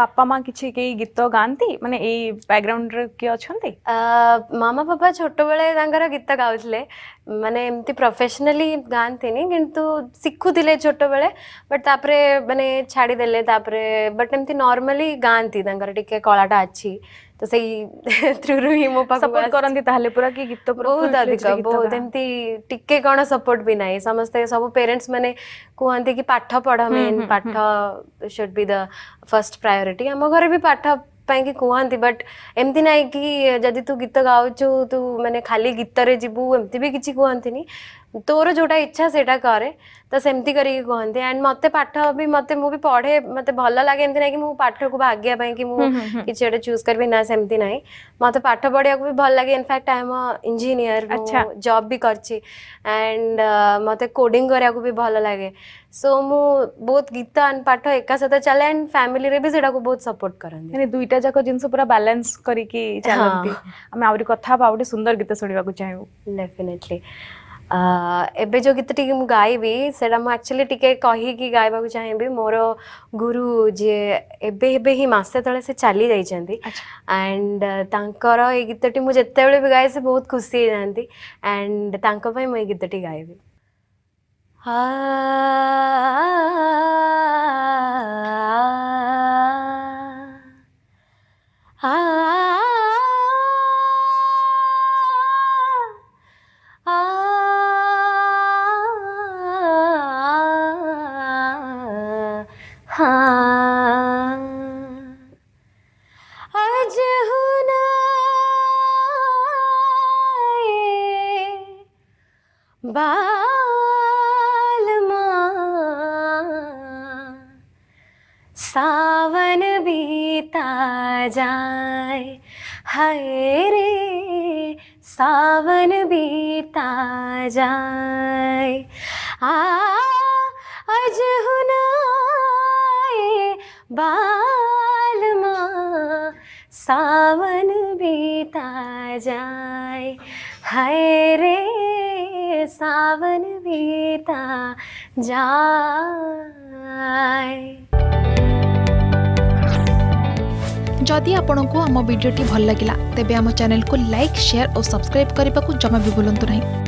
ବାପା ମା କିଛି କେହି ଗୀତ ଗାଆନ୍ତି ମାନେ ଏଇ ବ୍ୟାକଗ୍ରାଉଣ୍ଡରେ କିଏ ଅଛନ୍ତି ମାମା ବାପା ଛୋଟବେଳେ ତାଙ୍କର ଗୀତ ଗାଉଥିଲେ ମାନେ ଏମିତି ପ୍ରଫେସନାଲି ଗାଆନ୍ତିନି କିନ୍ତୁ ଶିଖୁଥିଲେ ଛୋଟବେଳେ ବଟ୍ ତାପରେ ମାନେ ଛାଡ଼ିଦେଲେ ତାପରେ ବଟ୍ ଏମିତି ନର୍ମାଲି ଗାଆନ୍ତି ତାଙ୍କର ଟିକେ କଳାଟା ଅଛି तो सही सपोर्ट पूरा की गीत बहुत अधिक बहुत एंती टिक्के कोन सपोर्ट भी नाही समस्त सब पेरेंट्स माने कोहंती की पाठ पढा मेन पाठ should be the first priority हम घर भी पाठ पैंकी कुहांती बट एमती नाही की जदी तू गीत गाउछु तू माने खाली गीत रे जिबू भी किछी कुहांती नी तोर जोटा इच्छा से तो सेमती करी मत पाठ भी मत मुझे पढ़े मत भल लगे ना कि पाठ को भाग्या कि मुझे चूज हम्म, हम्म, हम्म। करी पाठ पढ़ा भी भल लगे इनफैक्ट आई एम इंजीनियर अच्छा भी करछि एंड मत भी भल लगे सो मु बहुत गीत एंड पाठ एक साथ चले एंड फैमिली भी बहुत सपोर्ट करनी दुईटा जको जिंस पूरा बैलेंस करी हाँ। सुंदर गीत सुनिबा को जो गीत टी गायबि से एक्चुअली टी कह गायबा चाहे मोर गुरु जी एवं ही मसे तेज़ से चली जाइ एंड ये गीत जिते बी गाए से बहुत खुशी जाती एंड मुझे गीत टी गायबी आ हाँ आज हुना बालमा सावन बीता जाए हाय रे सावन बीता जाए आ अजहु बाल सावन बीता जाए हाय रे सावन बीता जाए जदि आपण को आम भिडी भल लगा तेब आम को लाइक शेयर और सब्सक्राइब करने को जमा भी बुलां नहीं